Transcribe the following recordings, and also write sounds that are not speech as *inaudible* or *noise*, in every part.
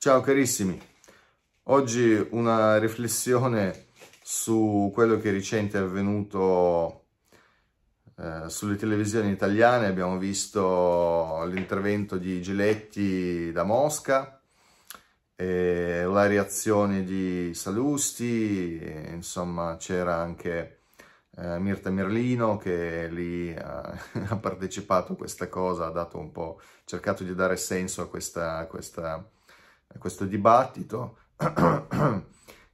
Ciao carissimi, oggi una riflessione su quello che recente è avvenuto eh, sulle televisioni italiane. Abbiamo visto l'intervento di Giletti da Mosca, eh, la reazione di Salusti, insomma c'era anche eh, Mirta Merlino che lì eh, *laughs* ha partecipato a questa cosa, ha dato un po', cercato di dare senso a questa, a questa questo dibattito *clears throat*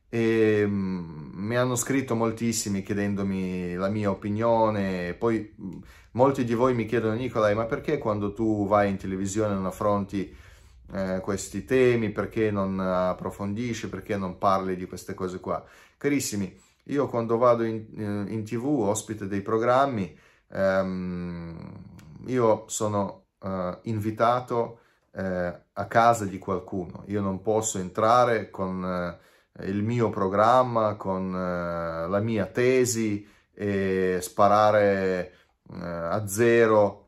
e mm, mi hanno scritto moltissimi chiedendomi la mia opinione, poi mm, molti di voi mi chiedono Nicolai ma perché quando tu vai in televisione non affronti eh, questi temi, perché non approfondisci, perché non parli di queste cose qua? Carissimi, io quando vado in, eh, in tv, ospite dei programmi, ehm, io sono eh, invitato eh, a casa di qualcuno. Io non posso entrare con eh, il mio programma, con eh, la mia tesi e sparare eh, a zero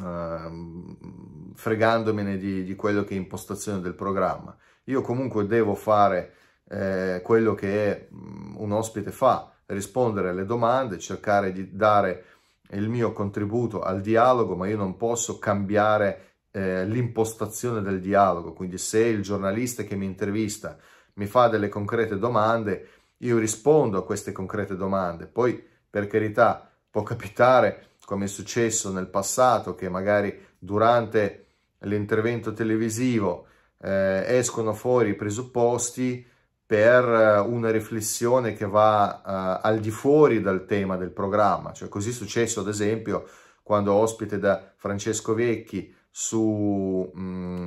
ehm, fregandomene di, di, quello che è impostazione del programma. Io comunque devo fare eh, quello che mm, un ospite fa, rispondere alle domande, cercare di dare il mio contributo al dialogo, ma io non posso cambiare eh, l'impostazione del dialogo, quindi se il giornalista che mi intervista mi fa delle concrete domande, io rispondo a queste concrete domande. Poi, per carità, può capitare, come è successo nel passato, che magari durante l'intervento televisivo eh, escono fuori i presupposti per eh, una riflessione che va eh, al di fuori dal tema del programma. Cioè, così è successo, ad esempio, quando ospite da Francesco Vecchi su, mh,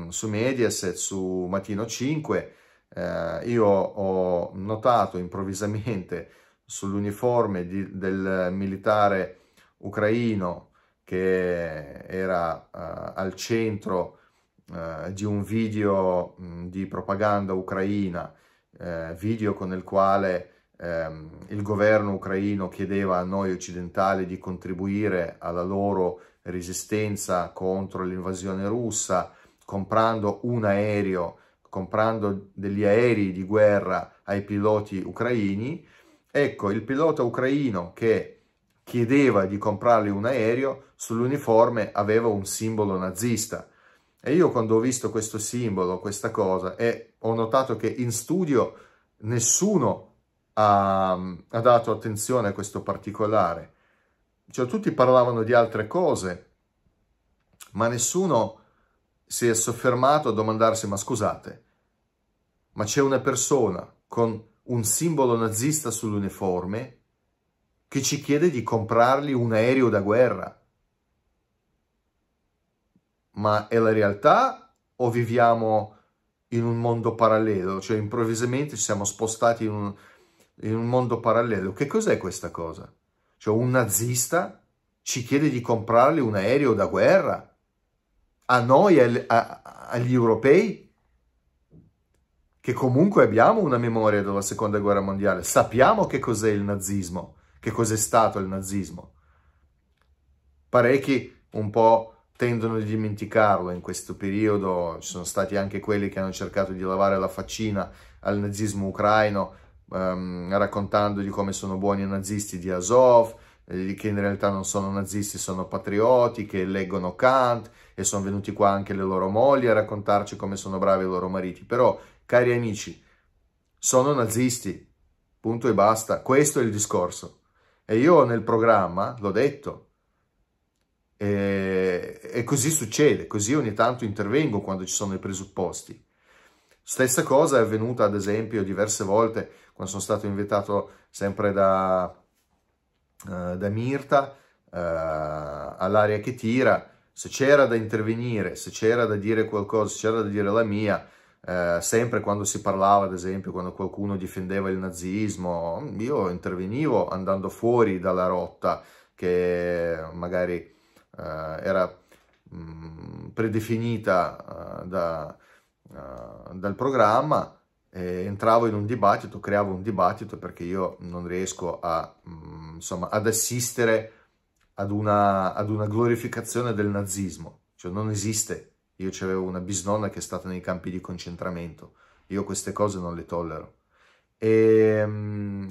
mm, su Mediaset, su Mattino 5, eh, io ho notato improvvisamente *laughs* sull'uniforme del militare ucraino che era eh, al centro eh, di un video mh, mm, di propaganda ucraina, eh, video con il quale ehm, il governo ucraino chiedeva a noi occidentali di contribuire alla loro resistenza contro l'invasione russa comprando un aereo, comprando degli aerei di guerra ai piloti ucraini, ecco il pilota ucraino che chiedeva di comprargli un aereo, sull'uniforme aveva un simbolo nazista. E io quando ho visto questo simbolo, questa cosa, e ho notato che in studio nessuno ha, ha dato attenzione a questo particolare. Cioè, tutti parlavano di altre cose, ma nessuno si è soffermato a domandarsi, ma scusate, ma c'è una persona con un simbolo nazista sull'uniforme che ci chiede di comprargli un aereo da guerra. Ma è la realtà o viviamo in un mondo parallelo? Cioè improvvisamente ci siamo spostati in un, in un mondo parallelo. Che cos'è questa cosa? Cioè un nazista ci chiede di comprargli un aereo da guerra? A noi, a, a, agli europei? Che comunque abbiamo una memoria della seconda guerra mondiale, sappiamo che cos'è il nazismo, che cos'è stato il nazismo. Parecchi un po' tendono a dimenticarlo in questo periodo, ci sono stati anche quelli che hanno cercato di lavare la faccina al nazismo ucraino, ehm, raccontando come sono buoni i nazisti di Azov, eh, che in realtà non sono nazisti, sono patrioti, che leggono Kant e sono venuti qua anche le loro mogli a raccontarci come sono bravi i loro mariti. Però, cari amici, sono nazisti, punto e basta. Questo è il discorso. E io nel programma l'ho detto, e, e, così succede, così ogni tanto intervengo quando ci sono i presupposti. Stessa cosa è avvenuta ad esempio diverse volte quando sono stato invitato sempre da, eh, da Mirta eh, all'aria che tira, se c'era da intervenire, se c'era da dire qualcosa, se c'era da dire la mia, eh, sempre quando si parlava, ad esempio, quando qualcuno difendeva il nazismo, io intervenivo andando fuori dalla rotta che magari eh, era mh, mm, predefinita uh, da, uh, dal programma eh, entravo in un dibattito, creavo un dibattito perché io non riesco a, mh, mm, insomma, ad assistere ad una, ad una, glorificazione del nazismo, cioè non esiste. Io avevo una bisnonna che è stata nei campi di concentramento, io queste cose non le tollero. E, ehm,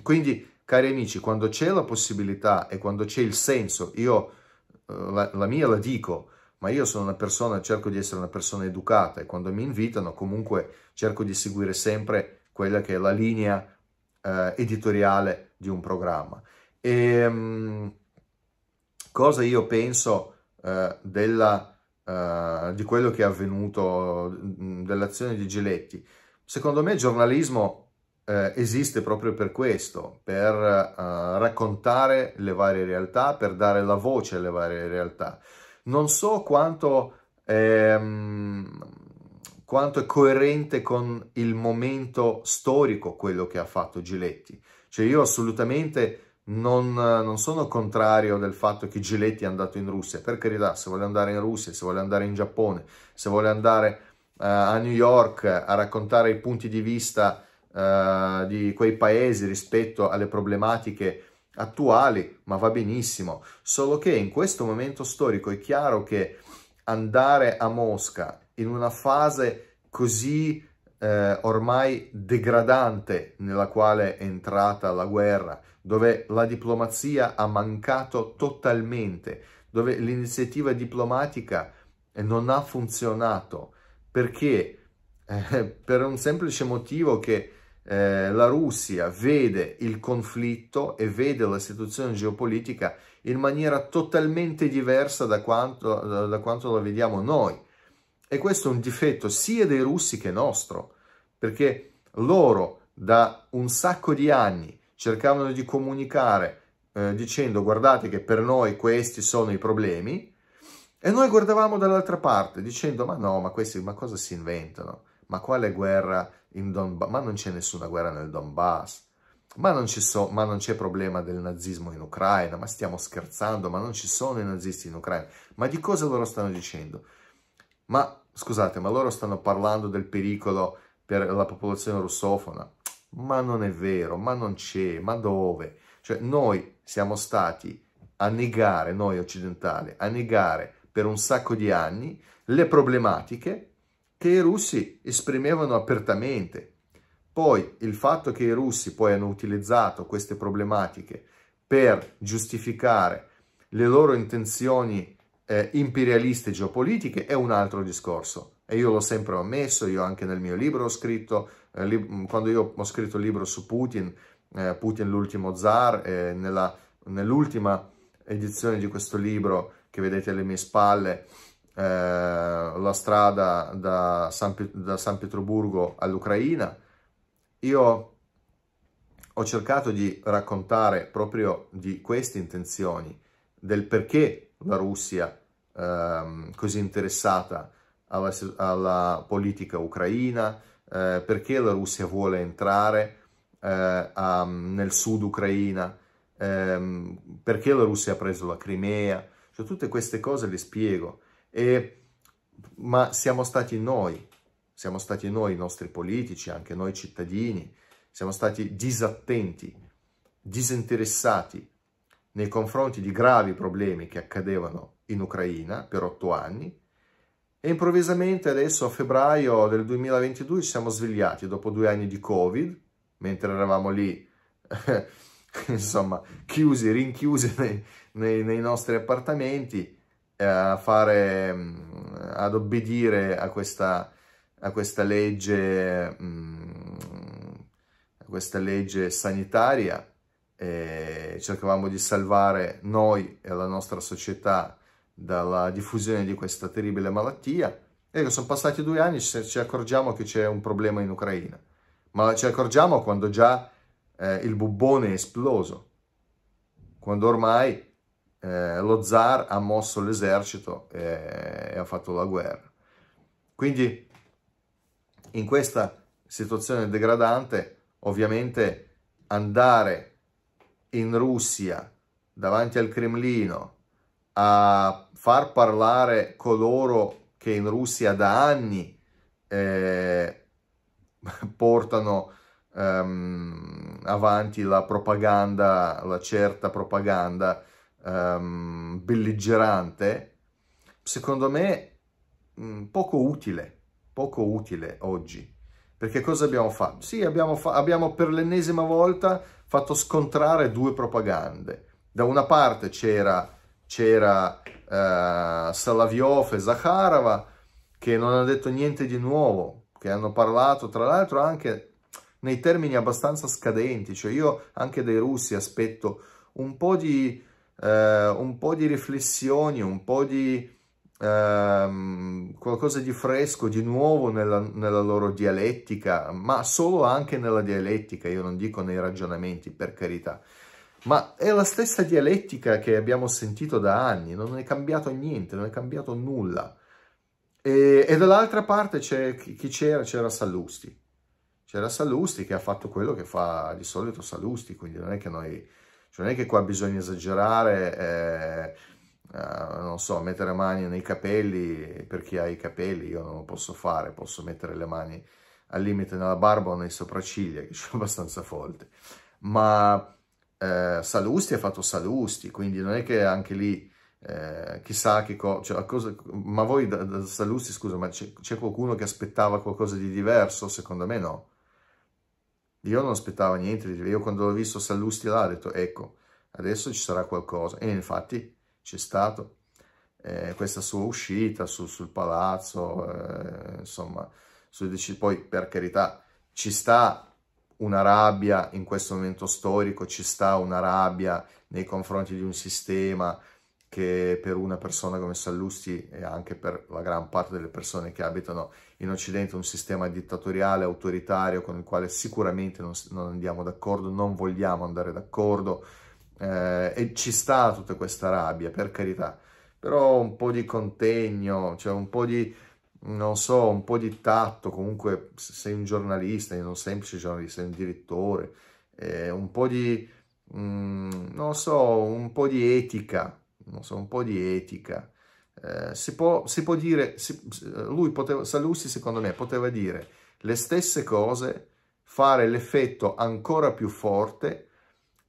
mh, quindi, cari amici, quando c'è la possibilità e quando c'è il senso, io eh, la, la mia la dico, ma io sono una persona, cerco di essere una persona educata e quando mi invitano comunque cerco di seguire sempre quella che è la linea eh, editoriale di un programma. E, ehm, mh, cosa io penso eh, della, eh, di quello che è avvenuto, mm, dell'azione di Giletti? Secondo me il giornalismo eh, esiste proprio per questo, per eh, raccontare le varie realtà, per dare la voce alle varie realtà non so quanto, ehm, quanto è coerente con il momento storico quello che ha fatto Giletti. Cioè io assolutamente non, non, sono contrario del fatto che Giletti è andato in Russia, per carità, se vuole andare in Russia, se vuole andare in Giappone, se vuole andare uh, a New York a raccontare i punti di vista uh, di quei paesi rispetto alle problematiche attuali, ma va benissimo. Solo che in questo momento storico è chiaro che andare a Mosca in una fase così eh, ormai degradante nella quale è entrata la guerra, dove la diplomazia ha mancato totalmente, dove l'iniziativa diplomatica eh, non ha funzionato, perché *laughs* eh, per un semplice motivo che eh, la Russia vede il conflitto e vede la situazione geopolitica in maniera totalmente diversa da quanto, da, da quanto la vediamo noi. E questo è un difetto sia dei russi che nostro, perché loro da un sacco di anni cercavano di comunicare eh, dicendo guardate che per noi questi sono i problemi e noi guardavamo dall'altra parte dicendo ma no, ma questi ma cosa si inventano? Ma quale guerra in Donbass, ma non c'è nessuna guerra nel Donbass, ma non, so, ma non, c'è problema del nazismo in Ucraina, ma stiamo scherzando, ma non ci sono i nazisti in Ucraina. Ma di cosa loro stanno dicendo? Ma scusate, ma loro stanno parlando del pericolo per la popolazione russofona? Ma non è vero, ma non c'è, ma dove? Cioè noi siamo stati a negare, noi occidentali, a negare per un sacco di anni le problematiche che i russi esprimevano apertamente. Poi il fatto che i russi poi hanno utilizzato queste problematiche per giustificare le loro intenzioni eh, imperialiste geopolitiche è un altro discorso. E io l'ho sempre ammesso, io anche nel mio libro ho scritto, eh, li, quando io ho scritto il libro su Putin, eh, Putin l'ultimo zar, nell'ultima edizione di questo libro che vedete alle mie spalle, eh, la strada da San, da San Pietroburgo all'Ucraina. Io ho cercato di raccontare proprio di queste intenzioni, del perché la Russia eh, così interessata alla, alla politica ucraina, eh, perché la Russia vuole entrare eh, a, nel sud Ucraina, ehm, perché la Russia ha preso la Crimea, cioè tutte queste cose le spiego. E, ma siamo stati noi, siamo stati noi, i nostri politici, anche noi cittadini, siamo stati disattenti, disinteressati nei confronti di gravi problemi che accadevano in Ucraina per otto anni e improvvisamente adesso a febbraio del 2022 ci siamo svegliati dopo due anni di Covid, mentre eravamo lì, *laughs* insomma, chiusi, rinchiusi nei, nei, nei nostri appartamenti, eh, a fare, mm, ad obbedire a questa, a questa legge, mm, a questa legge sanitaria. E cercavamo di salvare noi e la nostra società dalla diffusione di questa terribile malattia. Ecco, sono passati due anni e ci accorgiamo che c'è un problema in Ucraina, ma ci accorgiamo quando già eh, il bubbone è esploso, quando ormai eh, lo zar ha mosso l'esercito e, e ha fatto la guerra. Quindi in questa situazione degradante, ovviamente andare in Russia davanti al Cremlino a far parlare coloro che in Russia da anni eh, *laughs* portano ehm, avanti la propaganda, la certa propaganda um, belligerante, secondo me mh, mm, poco utile, poco utile oggi. Perché cosa abbiamo fatto? Sì, abbiamo, fa abbiamo per l'ennesima volta fatto scontrare due propagande. Da una parte c'era c'era eh, Salaviov e Zakharova che non hanno detto niente di nuovo, che hanno parlato tra l'altro anche nei termini abbastanza scadenti, cioè io anche dai russi aspetto un po' di eh, un po' di riflessioni, un po' di ehm, qualcosa di fresco, di nuovo nella, nella loro dialettica, ma solo anche nella dialettica, io non dico nei ragionamenti, per carità. Ma è la stessa dialettica che abbiamo sentito da anni, non è cambiato niente, non è cambiato nulla. E, e dall'altra parte c'è chi c'era? C'era Sallusti. C'era Sallusti che ha fatto quello che fa di solito Sallusti, quindi non è che noi cioè non è che qua bisogna esagerare, eh, eh, non so, mettere mani nei capelli, per chi ha i capelli io non lo posso fare, posso mettere le mani al limite nella barba o nei sopracciglia, *laughs* che sono abbastanza folte Ma eh, Salusti ha fatto Salusti, quindi non è che anche lì... Eh, chissà che co cioè, cosa, ma voi da, da Salusti, scusa, ma c'è qualcuno che aspettava qualcosa di diverso? Secondo me no. Io non aspettavo niente, io quando l'ho visto Sallusti là ho detto ecco, adesso ci sarà qualcosa e infatti c'è stato. Eh, questa sua uscita su, sul palazzo, eh, insomma, su, poi per carità ci sta una rabbia in questo momento storico, ci sta una rabbia nei confronti di un sistema, che per una persona come Sallusti e anche per la gran parte delle persone che abitano in Occidente un sistema dittatoriale, autoritario, con il quale sicuramente non, non andiamo d'accordo, non vogliamo andare d'accordo eh, e ci sta tutta questa rabbia, per carità, però un po' di contegno, cioè un po' di, non so, un po' di tatto, comunque sei un giornalista, sei un semplice giornalista, sei un direttore, eh, un po' di, mm, non so, un po' di etica, so, un po' di etica. Eh, si, può, si, può, dire, si, lui poteva, Salusti secondo me poteva dire le stesse cose, fare l'effetto ancora più forte,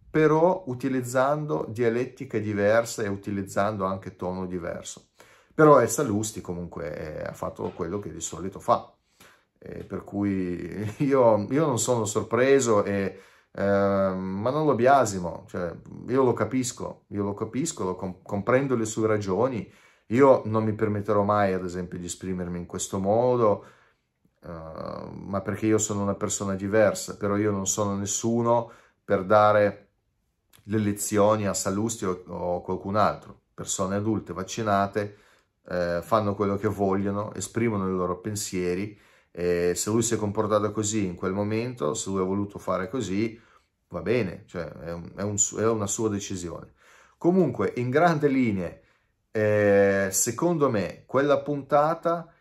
però utilizzando dialettiche diverse e utilizzando anche tono diverso. Però è Salusti comunque, è, ha fatto quello che di solito fa. Eh, per cui io, io non sono sorpreso e Ehm, ma non lo biasimo, cioè, io lo capisco, io lo capisco, lo comp comprendo le sue ragioni, io non mi permetterò mai, ad esempio, di esprimermi in questo modo, eh, ma perché io sono una persona diversa, però io non sono nessuno per dare le lezioni a Salusti o, o qualcun altro. Persone adulte, vaccinate, eh, fanno quello che vogliono, esprimono i loro pensieri, eh, se lui si è comportato così in quel momento, se lui ha voluto fare così, va bene, cioè è, un, è, un, è una sua decisione. Comunque, in grandi linee, eh, secondo me, quella puntata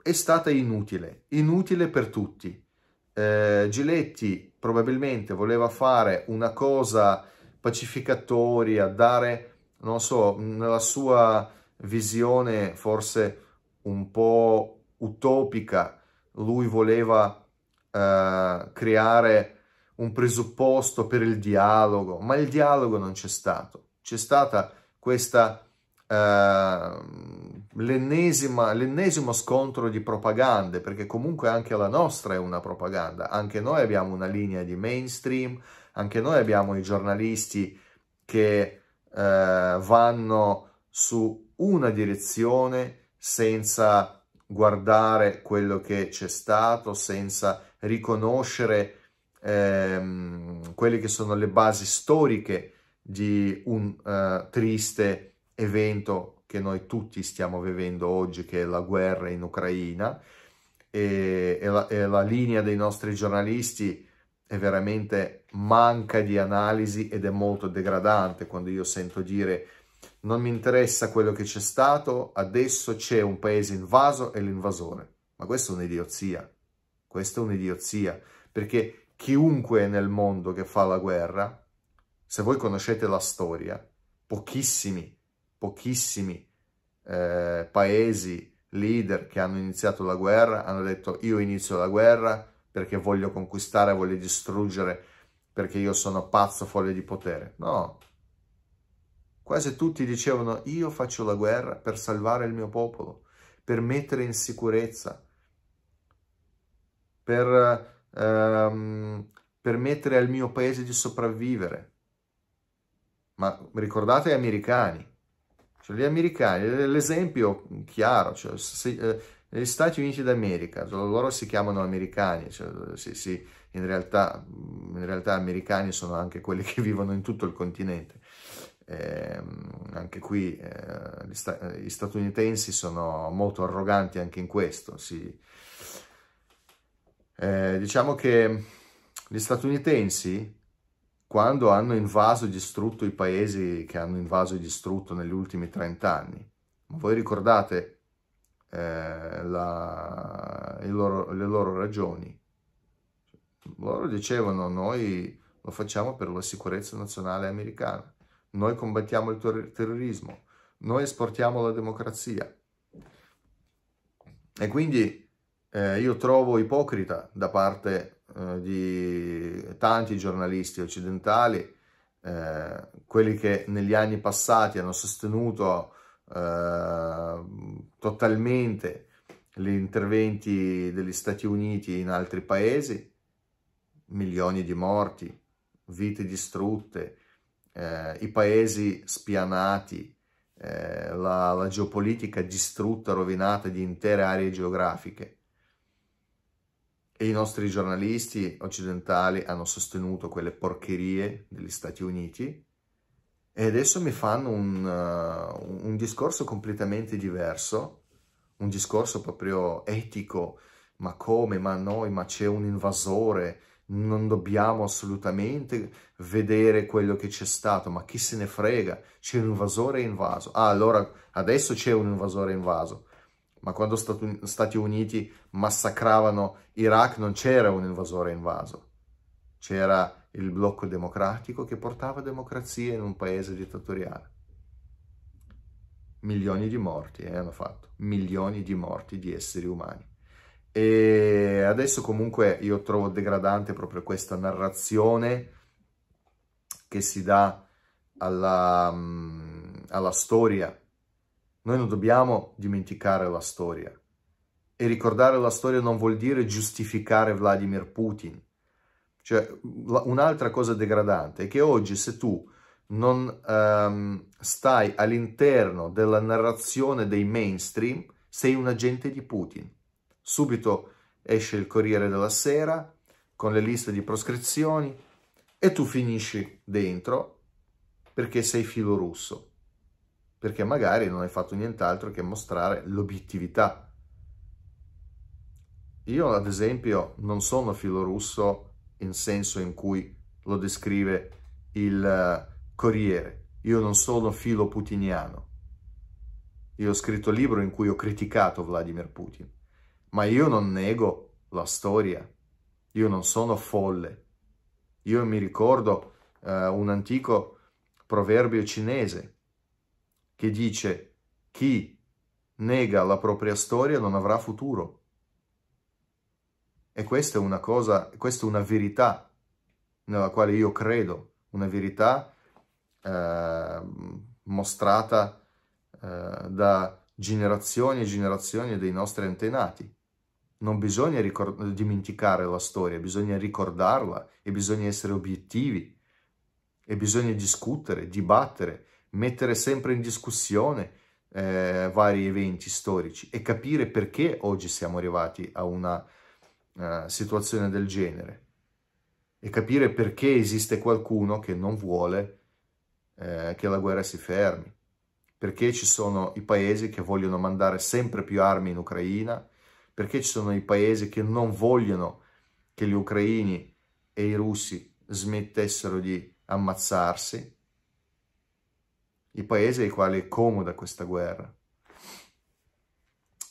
è stata inutile, inutile per tutti. Eh, Giletti probabilmente voleva fare una cosa pacificatoria, dare, non so, nella sua visione forse un po' utopica, lui voleva eh, creare un presupposto per il dialogo, ma il dialogo non c'è stato. C'è stata questa eh, l'ennesimo scontro di propagande, perché comunque anche la nostra è una propaganda, anche noi abbiamo una linea di mainstream, anche noi abbiamo i giornalisti che eh, vanno su una direzione senza guardare quello che c'è stato, senza riconoscere ehm, quelle che sono le basi storiche di un eh, triste evento che noi tutti stiamo vivendo oggi, che è la guerra in Ucraina, e, e, la, e la linea dei nostri giornalisti è veramente manca di analisi ed è molto degradante quando io sento dire non mi interessa quello che c'è stato, adesso c'è un paese invaso e l'invasore. Ma questa è un'idiozia, questa è un'idiozia, perché chiunque nel mondo che fa la guerra, se voi conoscete la storia, pochissimi, pochissimi eh, paesi, leader che hanno iniziato la guerra, hanno detto io inizio la guerra perché voglio conquistare, voglio distruggere, perché io sono pazzo, folle di potere. No, Quasi tutti dicevano io faccio la guerra per salvare il mio popolo, per mettere in sicurezza, per ehm, permettere al mio paese di sopravvivere. Ma ricordate gli americani, cioè, gli americani, l'esempio chiaro, cioè, se, eh, gli Stati Uniti d'America, cioè, loro si chiamano americani, cioè, si, si, in, realtà, in realtà americani sono anche quelli *laughs* che vivono in tutto il continente eh, anche qui eh, gli, sta eh, gli, statunitensi sono molto arroganti anche in questo. Sì. Eh, diciamo che gli statunitensi, quando hanno invaso e distrutto i paesi che hanno invaso e distrutto negli ultimi 30 anni, voi ricordate eh, la, loro, le loro ragioni? Loro dicevano noi lo facciamo per la sicurezza nazionale americana noi combattiamo il ter terrorismo, noi esportiamo la democrazia. E quindi eh, io trovo ipocrita da parte eh, di tanti giornalisti occidentali, eh, quelli che negli anni passati hanno sostenuto eh, totalmente gli interventi degli Stati Uniti in altri paesi, milioni di morti, vite distrutte, eh, i paesi spianati, eh, la, la geopolitica distrutta, rovinata di intere aree geografiche. E i nostri giornalisti occidentali hanno sostenuto quelle porcherie degli Stati Uniti e adesso mi fanno un, uh, un discorso completamente diverso, un discorso proprio etico, ma come, ma noi, ma c'è un invasore, non dobbiamo assolutamente vedere quello che c'è stato, ma chi se ne frega, c'è un invasore invaso. Ah, allora adesso c'è un invasore invaso, ma quando Stati, Stati Uniti massacravano Iraq non c'era un invasore invaso, c'era il blocco democratico che portava democrazia in un paese dittatoriale. Milioni di morti eh, hanno fatto, milioni di morti di esseri umani. E adesso comunque io trovo degradante proprio questa narrazione che si dà alla, mm, alla storia. Noi non dobbiamo dimenticare la storia. E ricordare la storia non vuol dire giustificare Vladimir Putin. Cioè, un'altra cosa degradante è che oggi se tu non um, stai all'interno della narrazione dei mainstream, sei un agente di Putin. Subito esce il Corriere della Sera con le liste di proscrizioni e tu finisci dentro perché sei filo russo, perché magari non hai fatto nient'altro che mostrare l'obiettività. Io, ad esempio, non sono filo russo in senso in cui lo descrive il eh, Corriere. Io non sono filo putiniano. Io ho scritto un libro in cui ho criticato Vladimir Putin ma io non nego la storia, io non sono folle. Io mi ricordo eh, un antico proverbio cinese che dice chi nega la propria storia non avrà futuro. E questa è una cosa, questa è una verità nella quale io credo, una verità eh, mostrata eh, da generazioni e generazioni dei nostri antenati non bisogna ricord- dimenticare la storia, bisogna ricordarla e bisogna essere obiettivi e bisogna discutere, dibattere, mettere sempre in discussione eh, vari eventi storici e capire perché oggi siamo arrivati a una uh, situazione del genere e capire perché esiste qualcuno che non vuole eh, che la guerra si fermi, perché ci sono i paesi che vogliono mandare sempre più armi in Ucraina, perché ci sono i paesi che non vogliono che gli ucraini e i russi smettessero di ammazzarsi? I paesi ai quali è comoda questa guerra.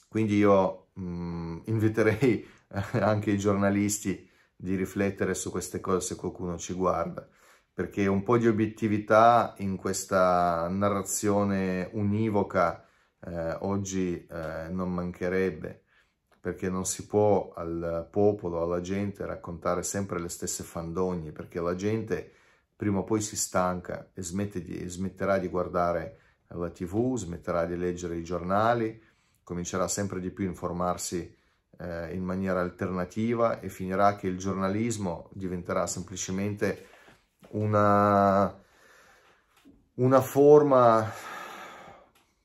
Quindi io mh, mm, inviterei *laughs* anche i giornalisti di riflettere su queste cose se qualcuno ci guarda perché un po' di obiettività in questa narrazione univoca eh, oggi eh, non mancherebbe perché non si può al popolo, alla gente raccontare sempre le stesse fandonie, perché la gente prima o poi si stanca e di, smetterà di guardare la tv, smetterà di leggere i giornali, comincerà sempre di più a informarsi eh, in maniera alternativa e finirà che il giornalismo diventerà semplicemente una, una forma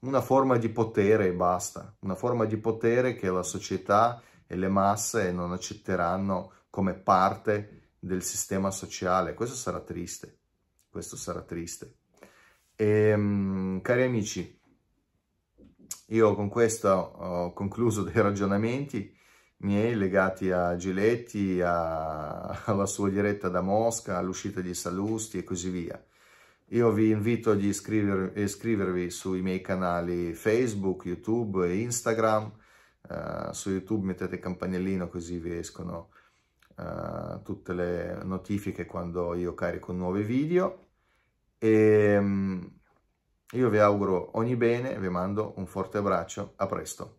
una forma di potere e basta, una forma di potere che la società e le masse non accetteranno come parte del sistema sociale. Questo sarà triste, questo sarà triste. E, ehm, cari amici, io con questo ho concluso dei ragionamenti miei legati a Giletti, a, alla sua diretta da Mosca, all'uscita di Salusti e così via. Io vi invito ad iscriver iscrivervi sui miei canali Facebook, YouTube e Instagram. Uh, su YouTube mettete campanellino così vi escono uh, tutte le notifiche quando io carico nuovi video. E um, io vi auguro ogni bene, vi mando un forte abbraccio, a presto.